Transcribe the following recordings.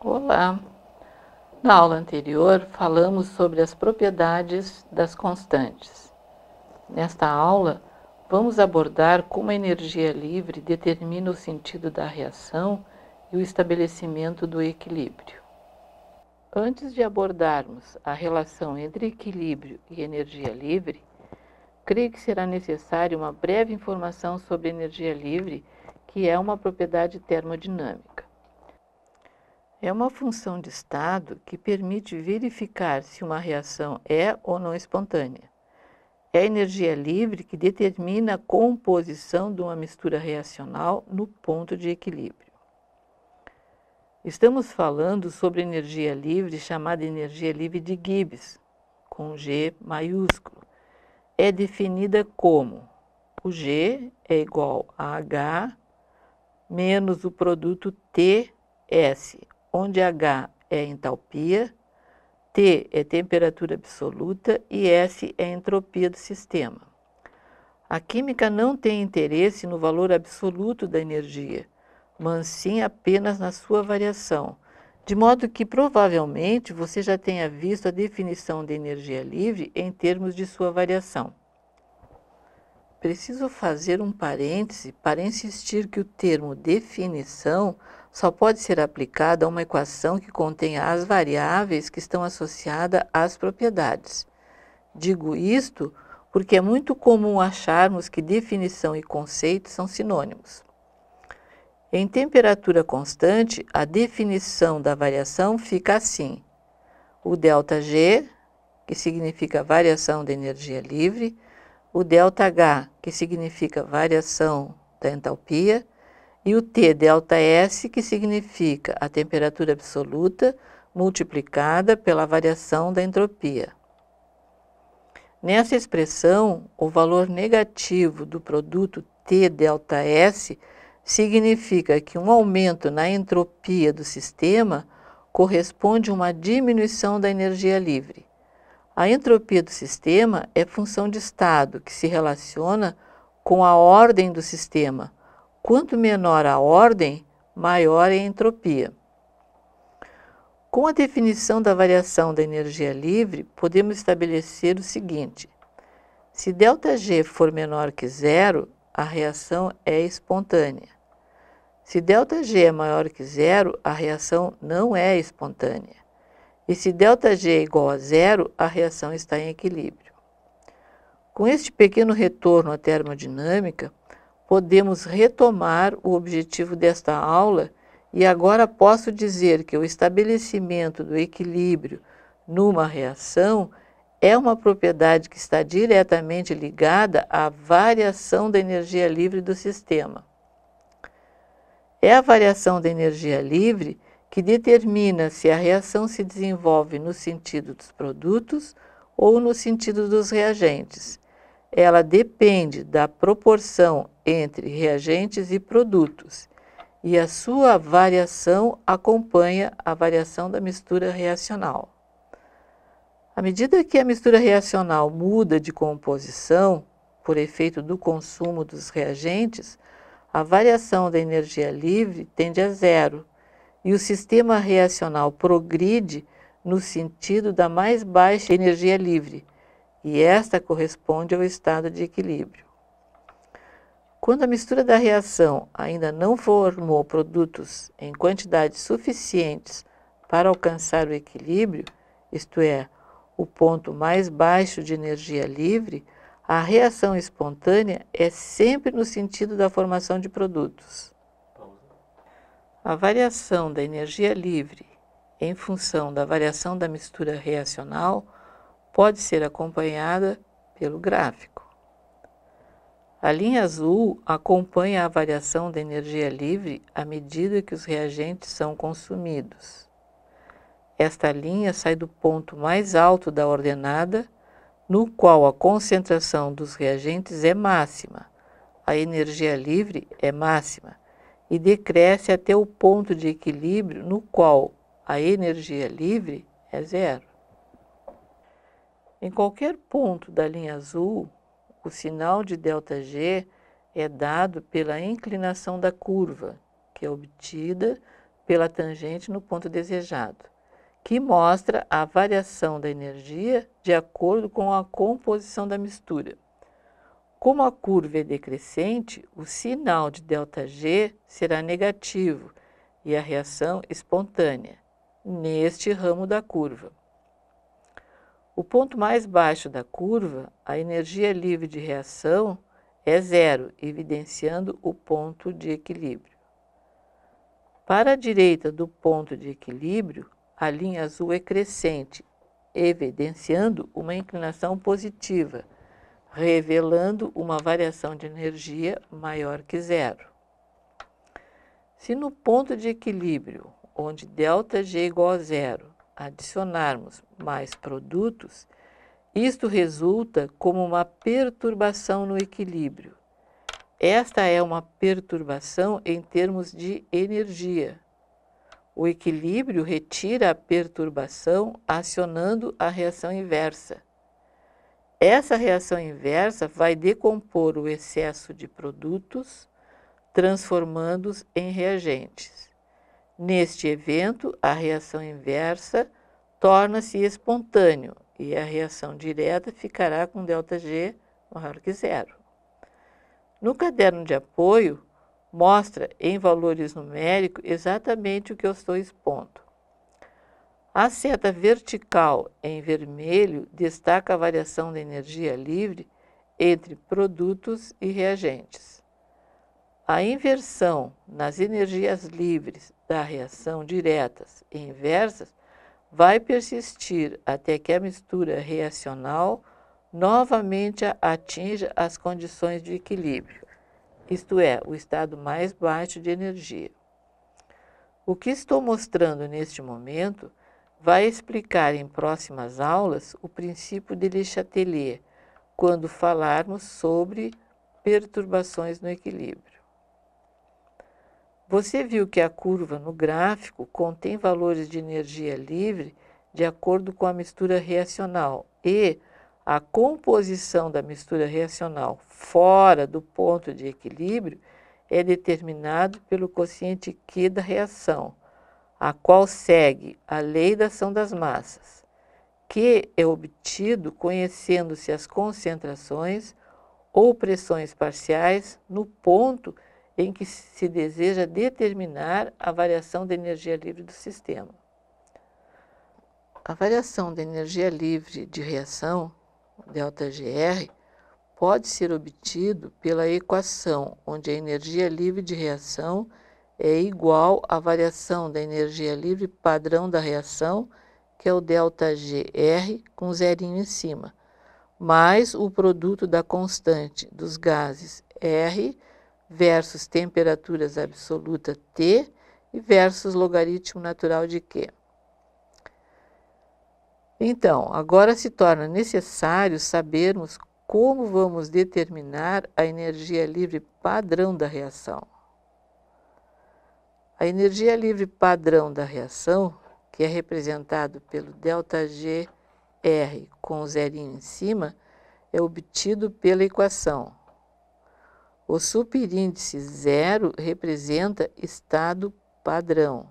Olá! Na aula anterior, falamos sobre as propriedades das constantes. Nesta aula, vamos abordar como a energia livre determina o sentido da reação e o estabelecimento do equilíbrio. Antes de abordarmos a relação entre equilíbrio e energia livre, creio que será necessário uma breve informação sobre energia livre, que é uma propriedade termodinâmica. É uma função de estado que permite verificar se uma reação é ou não espontânea. É a energia livre que determina a composição de uma mistura reacional no ponto de equilíbrio. Estamos falando sobre energia livre chamada energia livre de Gibbs, com G maiúsculo. É definida como o G é igual a H menos o produto TS, onde H é entalpia T é temperatura absoluta e S é entropia do sistema. A química não tem interesse no valor absoluto da energia, mas sim apenas na sua variação, de modo que provavelmente você já tenha visto a definição de energia livre em termos de sua variação. Preciso fazer um parêntese para insistir que o termo definição só pode ser aplicada a uma equação que contenha as variáveis que estão associadas às propriedades. Digo isto porque é muito comum acharmos que definição e conceito são sinônimos. Em temperatura constante, a definição da variação fica assim: o ΔG, que significa variação da energia livre, o ΔH, que significa variação da entalpia, e o T delta S, que significa a temperatura absoluta multiplicada pela variação da entropia. Nessa expressão, o valor negativo do produto T delta S significa que um aumento na entropia do sistema corresponde a uma diminuição da energia livre. A entropia do sistema é função de estado que se relaciona com a ordem do sistema, Quanto menor a ordem, maior é a entropia. Com a definição da variação da energia livre, podemos estabelecer o seguinte: se ΔG for menor que zero, a reação é espontânea. Se ΔG é maior que zero, a reação não é espontânea. E se ΔG é igual a zero, a reação está em equilíbrio. Com este pequeno retorno à termodinâmica, podemos retomar o objetivo desta aula e agora posso dizer que o estabelecimento do equilíbrio numa reação é uma propriedade que está diretamente ligada à variação da energia livre do sistema. É a variação da energia livre que determina se a reação se desenvolve no sentido dos produtos ou no sentido dos reagentes ela depende da proporção entre reagentes e produtos, e a sua variação acompanha a variação da mistura reacional. À medida que a mistura reacional muda de composição, por efeito do consumo dos reagentes, a variação da energia livre tende a zero e o sistema reacional progride no sentido da mais baixa energia livre e esta corresponde ao estado de equilíbrio. Quando a mistura da reação ainda não formou produtos em quantidades suficientes para alcançar o equilíbrio, isto é, o ponto mais baixo de energia livre, a reação espontânea é sempre no sentido da formação de produtos. A variação da energia livre em função da variação da mistura reacional pode ser acompanhada pelo gráfico. A linha azul acompanha a variação da energia livre à medida que os reagentes são consumidos. Esta linha sai do ponto mais alto da ordenada, no qual a concentração dos reagentes é máxima, a energia livre é máxima, e decresce até o ponto de equilíbrio no qual a energia livre é zero. Em qualquer ponto da linha azul, o sinal de ΔG é dado pela inclinação da curva, que é obtida pela tangente no ponto desejado, que mostra a variação da energia de acordo com a composição da mistura. Como a curva é decrescente, o sinal de ΔG será negativo e a reação espontânea neste ramo da curva. O ponto mais baixo da curva, a energia livre de reação, é zero, evidenciando o ponto de equilíbrio. Para a direita do ponto de equilíbrio, a linha azul é crescente, evidenciando uma inclinação positiva, revelando uma variação de energia maior que zero. Se no ponto de equilíbrio, onde ΔG é igual a zero, adicionarmos mais produtos, isto resulta como uma perturbação no equilíbrio. Esta é uma perturbação em termos de energia. O equilíbrio retira a perturbação acionando a reação inversa. Essa reação inversa vai decompor o excesso de produtos, transformando-os em reagentes. Neste evento, a reação inversa torna-se espontâneo e a reação direta ficará com ΔG maior que zero. No caderno de apoio, mostra em valores numéricos exatamente o que eu estou expondo. A seta vertical em vermelho destaca a variação da energia livre entre produtos e reagentes. A inversão nas energias livres da reação diretas e inversas vai persistir até que a mistura reacional novamente atinja as condições de equilíbrio, isto é, o estado mais baixo de energia. O que estou mostrando neste momento vai explicar em próximas aulas o princípio de Le Chatelier, quando falarmos sobre perturbações no equilíbrio. Você viu que a curva no gráfico contém valores de energia livre de acordo com a mistura reacional e a composição da mistura reacional fora do ponto de equilíbrio é determinado pelo quociente Q da reação, a qual segue a lei da ação das massas, que é obtido conhecendo-se as concentrações ou pressões parciais no ponto em que se deseja determinar a variação da energia livre do sistema. A variação da energia livre de reação, ΔGR, pode ser obtido pela equação onde a energia livre de reação é igual à variação da energia livre padrão da reação, que é o ΔGR com zerinho em cima, mais o produto da constante dos gases R versus temperaturas absoluta T e versus logaritmo natural de Q. Então, agora se torna necessário sabermos como vamos determinar a energia livre padrão da reação. A energia livre padrão da reação, que é representado pelo ΔGR com o zerinho em cima, é obtido pela equação o superíndice zero representa estado padrão.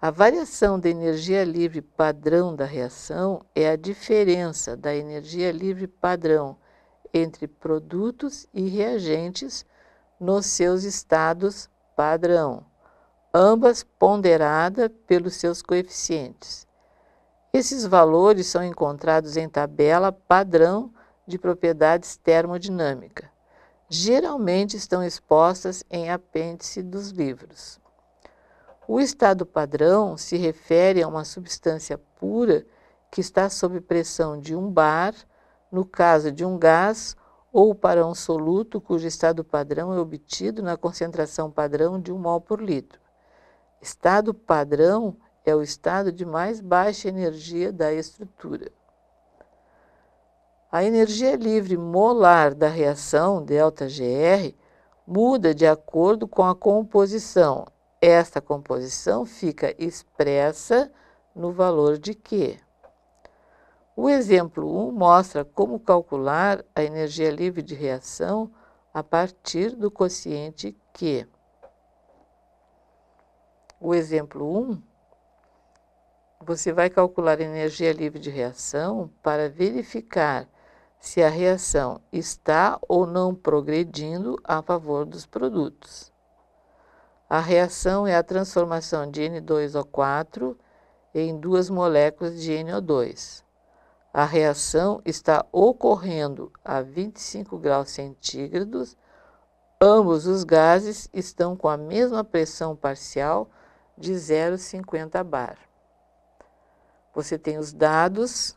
A variação da energia livre padrão da reação é a diferença da energia livre padrão entre produtos e reagentes nos seus estados padrão, ambas ponderada pelos seus coeficientes. Esses valores são encontrados em tabela padrão de propriedades termodinâmica geralmente estão expostas em apêndice dos livros. O estado padrão se refere a uma substância pura que está sob pressão de um bar, no caso de um gás, ou para um soluto cujo estado padrão é obtido na concentração padrão de 1 mol por litro. Estado padrão é o estado de mais baixa energia da estrutura. A energia livre molar da reação ΔGR muda de acordo com a composição. Esta composição fica expressa no valor de Q. O exemplo 1 mostra como calcular a energia livre de reação a partir do quociente Q. O exemplo 1, você vai calcular a energia livre de reação para verificar se a reação está ou não progredindo a favor dos produtos. A reação é a transformação de N2O4 em duas moléculas de NO2. A reação está ocorrendo a 25 graus centígrados. Ambos os gases estão com a mesma pressão parcial de 0,50 bar. Você tem os dados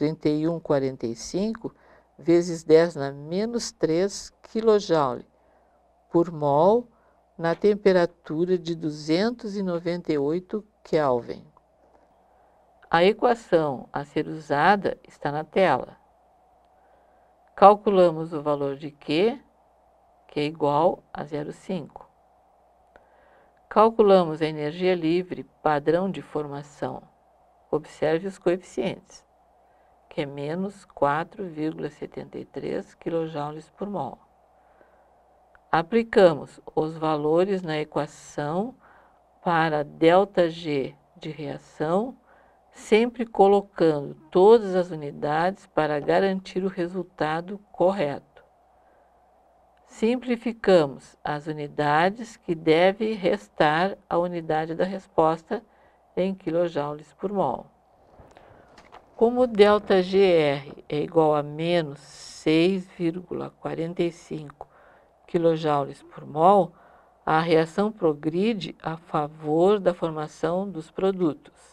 31,45 vezes 10 na menos 3 kJ por mol na temperatura de 298 Kelvin. A equação a ser usada está na tela. Calculamos o valor de Q, que é igual a 0,5. Calculamos a energia livre padrão de formação. Observe os coeficientes que é menos 4,73 kJ por mol. Aplicamos os valores na equação para ΔG de reação, sempre colocando todas as unidades para garantir o resultado correto. Simplificamos as unidades que deve restar a unidade da resposta em kJ por mol. Como delta GR é igual a menos 6,45 kJ por mol, a reação progride a favor da formação dos produtos.